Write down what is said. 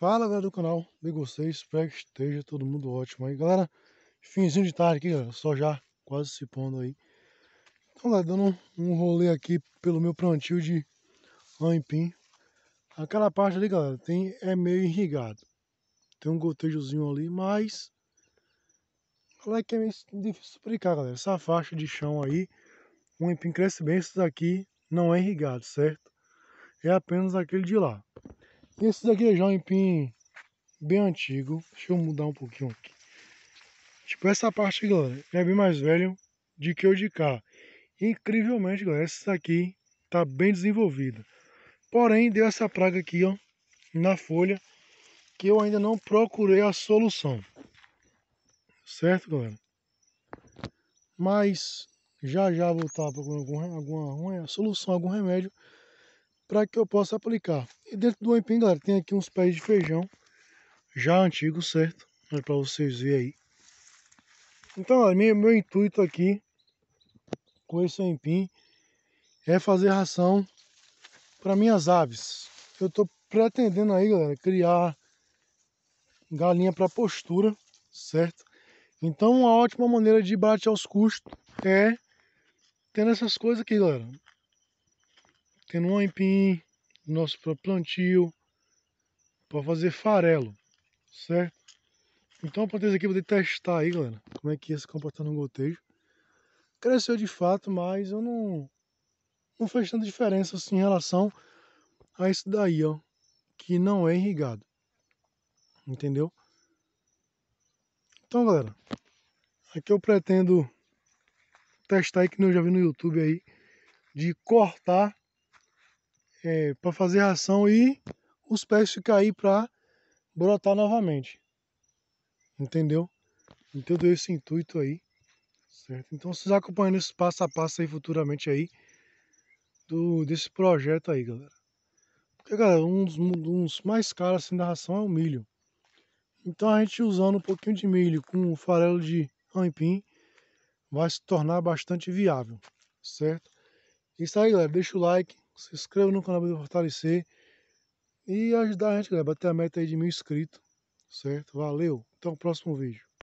Fala galera do canal, bem com vocês, espero que esteja todo mundo ótimo aí Galera, finzinho de tarde aqui, galera, só já quase se pondo aí Então galera, dando um, rolê aqui pelo meu plantio de aipim Aquela parte ali galera, tem, é meio irrigado Tem um gotejozinho ali, mas Olha é que é meio difícil explicar galera, essa faixa de chão aí O aipim cresce bem, esse daqui não é irrigado, certo? É apenas aquele de lá esse daqui já é um empim bem antigo. Deixa eu mudar um pouquinho aqui. Tipo, essa parte aqui, galera, é bem mais velho de que o de cá. Incrivelmente, galera, essa daqui tá bem desenvolvida. Porém, deu essa praga aqui, ó, na folha, que eu ainda não procurei a solução. Certo, galera? Mas já já vou estar procurando alguma, alguma, alguma solução, algum remédio para que eu possa aplicar. E dentro do aipim, galera, tem aqui uns pés de feijão. Já antigo, certo? Mas é pra vocês verem aí. Então, galera, meu, meu intuito aqui com esse aipim é fazer ração para minhas aves. Eu tô pretendendo aí, galera, criar galinha para postura, certo? Então, uma ótima maneira de bater os custos é tendo essas coisas aqui, galera. Tendo um aipim, nosso próprio plantio, para fazer farelo, certo? Então para ter isso aqui vou testar aí, galera, como é que ia é se comportar no gotejo. Cresceu de fato, mas eu não não fez tanta diferença assim em relação a isso daí, ó, que não é irrigado. Entendeu? Então, galera, aqui eu pretendo testar aí que eu já vi no YouTube aí de cortar é, para fazer ração e os pés ficar aí para brotar novamente. Entendeu? Entendeu esse intuito aí. Certo? Então vocês acompanhando esse passo a passo aí futuramente aí do, desse projeto aí, galera. Porque, galera, um dos, um dos mais caros assim, da ração é o milho. Então a gente usando um pouquinho de milho com farelo de rampim vai se tornar bastante viável, certo? É isso aí, galera. Deixa o like, se inscreva no canal para fortalecer e ajudar a gente, a bater a meta aí de mil inscritos, certo? Valeu, até o próximo vídeo.